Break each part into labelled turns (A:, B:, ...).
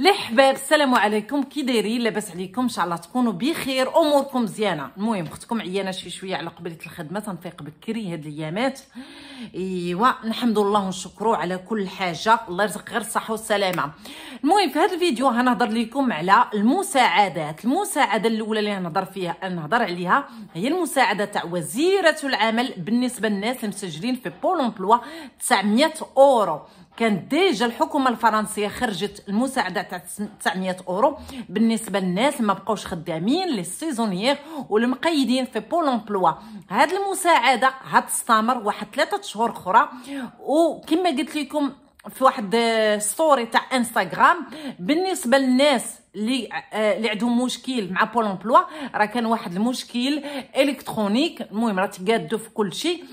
A: الحباب السلام عليكم كي دايرين لاباس عليكم ان شاء الله تكونوا بخير اموركم مزيانه المهم اختكم عيانه شي شويه على قبلة الخدمه تنفيق بكري هاد الايامات ايوا نحمد الله ونشكرو على كل حاجه الله يرزق غير الصحه والسلامه المهم في هذا الفيديو غنهضر لكم على المساعدات المساعده الاولى اللي غنهضر فيها نهضر عليها هي المساعده تاع وزيره العمل بالنسبه للناس المسجلين في بولومبلوا امبلوا 900 اورو كانت ديجا الحكومه الفرنسيه خرجت المساعده تاع 900 اورو بالنسبه للناس ما بقاوش خدامين لي سيزونيير والمقيدين في بول امبلوا هاد المساعده هتستمر واحد ثلاثه شهور اخرى وكما قلت لكم في واحد ستوري تاع انستغرام بالنسبه للناس اللي اللي آه، عندهم مشكل مع بول امبلوا راه كان واحد المشكل الكترونيك المهم راه تقادو في كل شيء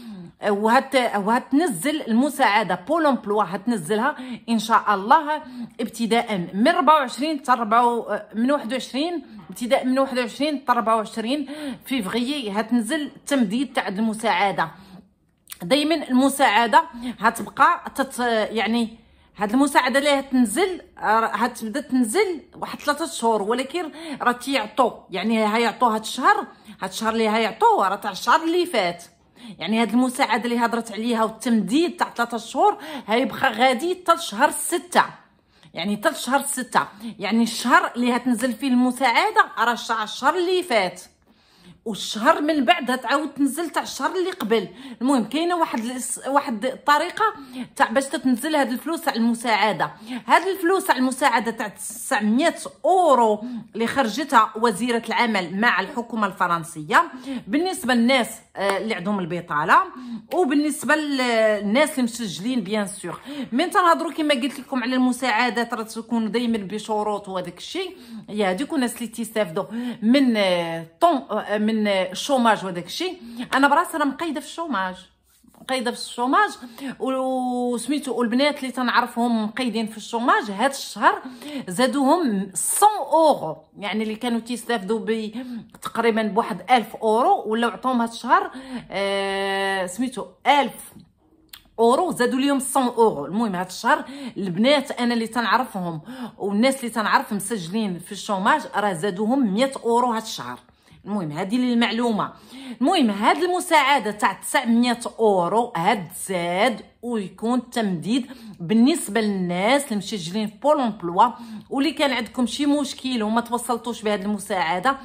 A: وهت وهتنزل المساعده بول امبلوا هتنزلها ان شاء الله ابتداء من 24 حتى من 21 ابتداء من 21 حتى 24 فيفري هتنزل التمديد تاع المساعده دائما المساعده هتبقى تت يعني هاد المساعده اللي هتنزل هتبدا تنزل واحد ثلاثة شهور ولكن راه تيعطو يعني هيعطو هاد الشهر هاد الشهر اللي هيعطوه راه تاع الشهر اللي فات يعني هاد المساعده اللي هضرت عليها والتمديد تاع 3 شهور هيبقى غادي حتى شهر 6 يعني حتى شهر 6 يعني الشهر اللي هتنزل فيه المساعده راه الشهر اللي فات والشهر من بعد هتعاود تنزل تاع الشهر اللي قبل المهم كاينه واحد واحد الطريقه تاع باش تتنزل هاد الفلوس تاع المساعده هاد الفلوس تاع المساعده تاع 900 اورو اللي خرجتها وزيره العمل مع الحكومه الفرنسيه بالنسبه للناس آه، اللي عندهم البطاله وبالنسبه للناس اللي مسجلين بيان سور من تنهضروا كما قلت لكم على المساعدات راه تكون دائما بشروط وهذاك الشيء يا هذوك الناس اللي تيستافدوا من آه، طون آه، من الشوماج وهذاك الشيء انا براسي راه مقيده في الشوماج قايده في الشوماج وسميتو والبنات اللي تنعرفهم مقيدين في الشوماج هذا الشهر زادوهم 100 اورو يعني اللي كانوا تيستافدوا تقريبا بواحد 1000 اورو ولاو عطوهم هذا الشهر آه سميتو 1000 اورو زادوا ليهم 100 اورو المهم هذا الشهر البنات انا اللي تنعرفهم والناس اللي تنعرف مسجلين في الشوماج راه زادوهم 100 اورو هذا الشهر المهم هذه للمعلومه المهم هاد المساعده تاع 900 اورو هاد زاد ويكون تمديد بالنسبه للناس المسجلين في بول امبلوا واللي كان عندكم شي مشكل وما توصلتوش بهاد المساعده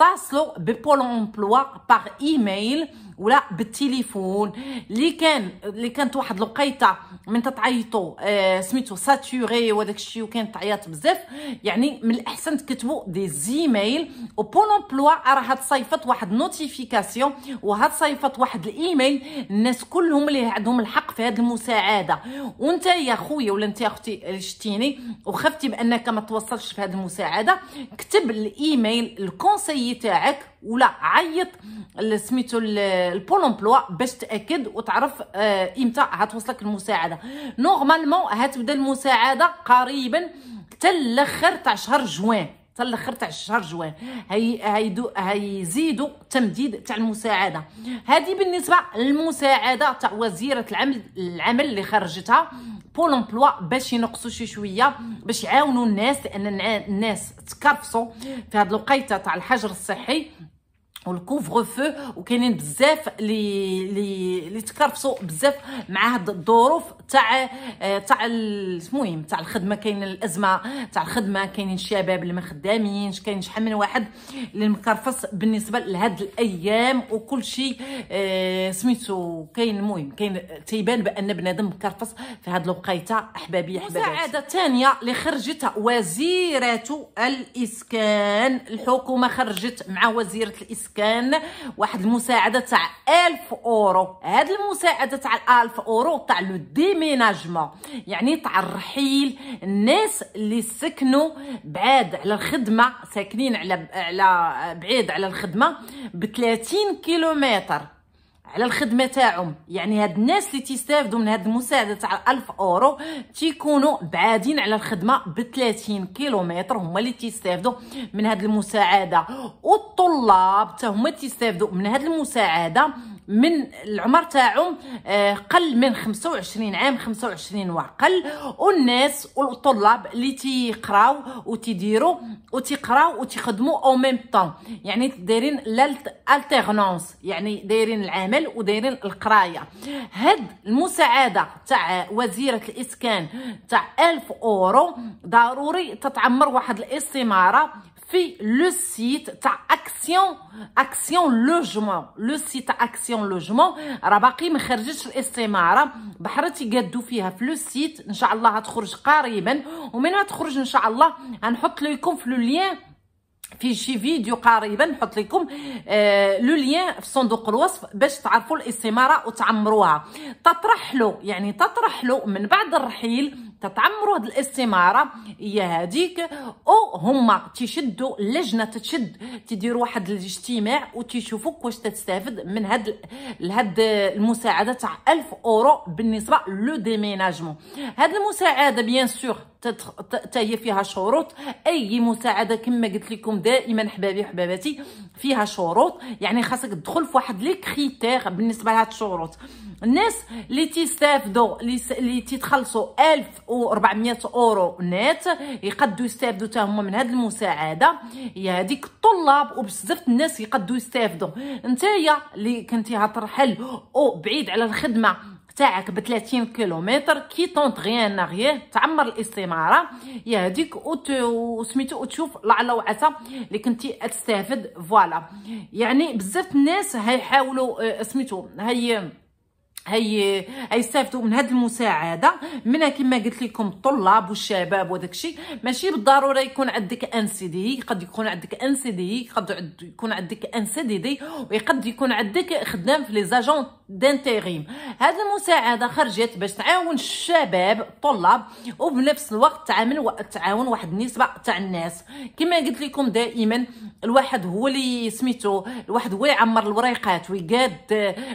A: اتصلوا ببول امبلوا باغ ايميل ولا بالتليفون اللي كان اللي كانت واحد الوقيته من تتعيطوا آه سميتو ساتوري وداك الشيء وكان تعيط بزاف يعني من الاحسن تكتبوا دي زيميل وبون امبلوا راه تصيفط واحد نوتيفيكاسيون وهتصيفط واحد الايميل الناس كلهم اللي عندهم الحق في هذه المساعده وانت يا خويا ولا انت يا اختي شتيني وخفتي بانك ما توصلش في هذه المساعده كتب الايميل الكونسيي تاعك ولا عيط سميتو البول امبلوا باش تاكد وتعرف آه، امتى غتوصلك المساعده نورمالمون هتبدا المساعده قريبا حتى الاخر تاع شهر جوان حتى الاخر تاع شهر جوان هي هيدو هيزيدوا تمديد تاع المساعده هذه بالنسبه للمساعده تاع وزيره العمل العمل اللي خرجتها بول امبلوا باش ينقصوا شي شويه باش يعاونوا الناس لان الناس تكرفصوا في هذه الوقيته تاع الحجر الصحي والكوفر فو وكاينين بزاف لي لي لي تكرفصوا بزاف مع هاد الظروف تاع تاع المهم تاع الخدمه كاين الازمه تاع الخدمه كاينين الشباب اللي ما خدامينش كاين شحال من واحد اللي مكرفص بالنسبه لهاد الايام وكل شيء سميتو كاين المهم كاين تيبان بان بنادم مكرفص في هاد الوقيته احبابي احبابي مساعده ثانيه اللي خرجتها وزيره الاسكان الحكومه خرجت مع وزيره الاسكان السكن واحد المساعده تاع 1000 اورو هاد المساعده تاع 1000 اورو تاع لو ديميناجمون يعني تاع الرحيل الناس اللي سكنوا بعاد على الخدمه ساكنين على على بعيد على الخدمه ب 30 كيلومتر على الخدمه تاعهم يعني هاد الناس اللي تيستافدوا من هاد المساعده تاع 1000 اورو تيكونوا بعادين على الخدمه ب 30 كيلومتر هما اللي تيستافدوا من هاد المساعده والطلاب حتى هما تيستافدوا من هاد المساعده من العمر تاعهم آه، قل من 25 عام 25 وعقل والناس والطلاب اللي تيقراو وتيديروا وتيقراو وتخدموا او ميم طون يعني دايرين الالتيرنونس يعني دايرين العمل ودايرين القرايه هاد المساعده تاع وزيره الاسكان تاع 1000 اورو ضروري تتعمر واحد الاستماره في لو سيت تاع اكسيون اكسيون لوجمون لو سيت تاع اكسيون لوجمون راه باقي ما خرجتش الاستماره بحرتي قادو فيها في لو سيت ان شاء الله غتخرج قريبا ومن ما تخرج ان شاء الله غنحط لكم في لو ليان في شي فيديو قريبا نحط لكم آه لو لين في صندوق الوصف باش تعرفوا الاستماره وتعمروها تطرحلو يعني تطرحلو من بعد الرحيل تتعمروا هاد الاستماره هي هذيك او هما تيشدوا اللجنه تتشد تدير واحد الاجتماع وتيشوفوك واش تستافد من هاد هاد المساعده تاع 1000 اورو بالنسبه لو ديميناجمون هاد المساعده بيان سور حتى هي فيها شروط اي مساعده كما قلت لكم دائما حبابي وحباباتي فيها شروط يعني خاصك تدخل في واحد لي كريتير بالنسبه لهاد الشروط الناس اللي تيستافدوا اللي تيتخلصوا 1400 اورو نت يقدوا يستافدوا حتى هما من هاد المساعده هي هذيك الطلاب وبزاف الناس يقدوا يستافدوا نتايا اللي كنتي هترحل او بعيد على الخدمه تاعك ب 30 كيلومتر كي طونط غيان غيه تعمر الاستماره يا هذيك وسميتو وتشوف وعسى اللي كنتي تستافد فوالا يعني بزاف الناس هيحاولوا آه، سميتو هي هي هيستافدوا من هاد المساعده منها كما قلت لكم الطلاب والشباب وداك الشيء ماشي بالضروره يكون عندك ان سي دي قد يكون عندك ان سي دي قد يكون عندك ان سي دي دي وقد يكون عندك خدام في لي زاجون دانتيريم هاد المساعده خرجت باش تعاون الشباب الطلاب وبنفس الوقت تعامل تعاون واحد النسبه تاع الناس كما قلت لكم دائما الواحد هو اللي سميتو الواحد هو اللي يعمر الوريقات ويقاد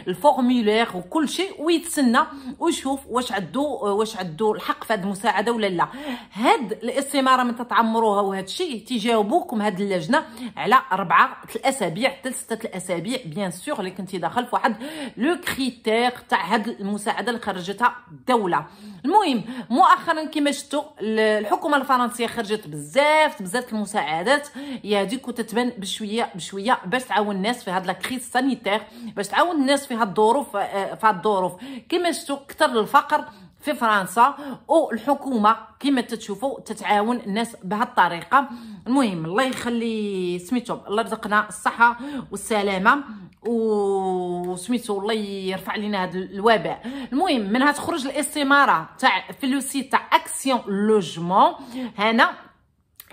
A: الفورمولير وكل شيء يمشي ويتسنى ويشوف واش عدو واش عدو الحق في هاد المساعده ولا لا هاد الاستماره من تتعمروها وهذا الشيء تيجاوبوكم هاد اللجنه على اربعه الاسابيع حتى الاسابيع بيان سور اللي كنتي داخل في واحد لو كريتير تاع هاد المساعده اللي خرجتها الدوله المهم مؤخرا كما شفتوا الحكومه الفرنسيه خرجت بزاف بزاف المساعدات يا هذيك وتتبان بشويه بشويه باش تعاون الناس في هاد لا كريز سانيتير باش تعاون الناس في هاد الظروف آه، في هاد الظروف كما شفتوا كثر الفقر في فرنسا والحكومه كما تتشوفوا تتعاون الناس بهالطريقه المهم الله يخلي سميتو الله يرزقنا الصحه والسلامه وسميتو الله يرفع لنا هذا الوباء المهم منها تخرج الاستماره تاع فلوسي تاع اكسيون لوجمون هنا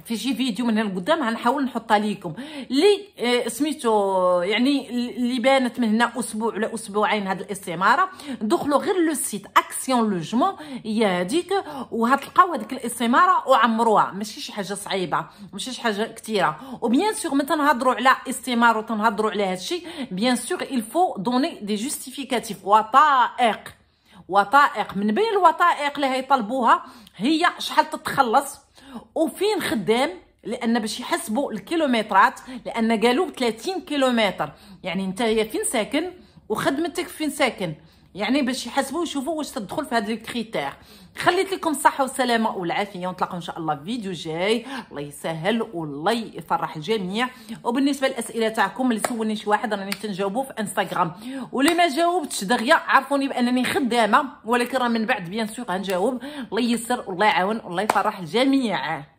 A: في شي فيديو من هنا لقدام غنحاول نحطها ليكم اللي آه سميتو يعني اللي بانت من هنا اسبوع ولا اسبوعين هاد الاستماره دخلوا غير لو سيت اكسيون لوجمون هي هذيك وهتلقاو هذيك الاستماره وعمروها ماشي شي حاجه صعيبه ماشي شي حاجه كثيره وبيان سور من تنهضروا على استماره وتنهضروا على هادشي بيان سور الفو دوني دي جوستيفيكاتيف وثائق وثائق من بين الوثائق اللي هيطلبوها هي شحال تتخلص وفين خدام لان باش يحسبوا الكيلومترات لان قالوا 30 كيلومتر يعني انت فين ساكن وخدمتك فين ساكن يعني باش يحسبوا ويشوفوا واش تدخل في هاد كريتير خليت لكم الصحه والسلامه والعافيه ونتلاقاو ان شاء الله في فيديو جاي الله يسهل والله يفرح الجميع وبالنسبه للاسئله تاعكم اللي سولني شي واحد راني تنجاوبو في انستغرام واللي ما جاوبتش دغيا عرفوني بانني خدامه ولكن راه من بعد بيان سور غنجاوب الله يسر والله يعاون والله يفرح الجميع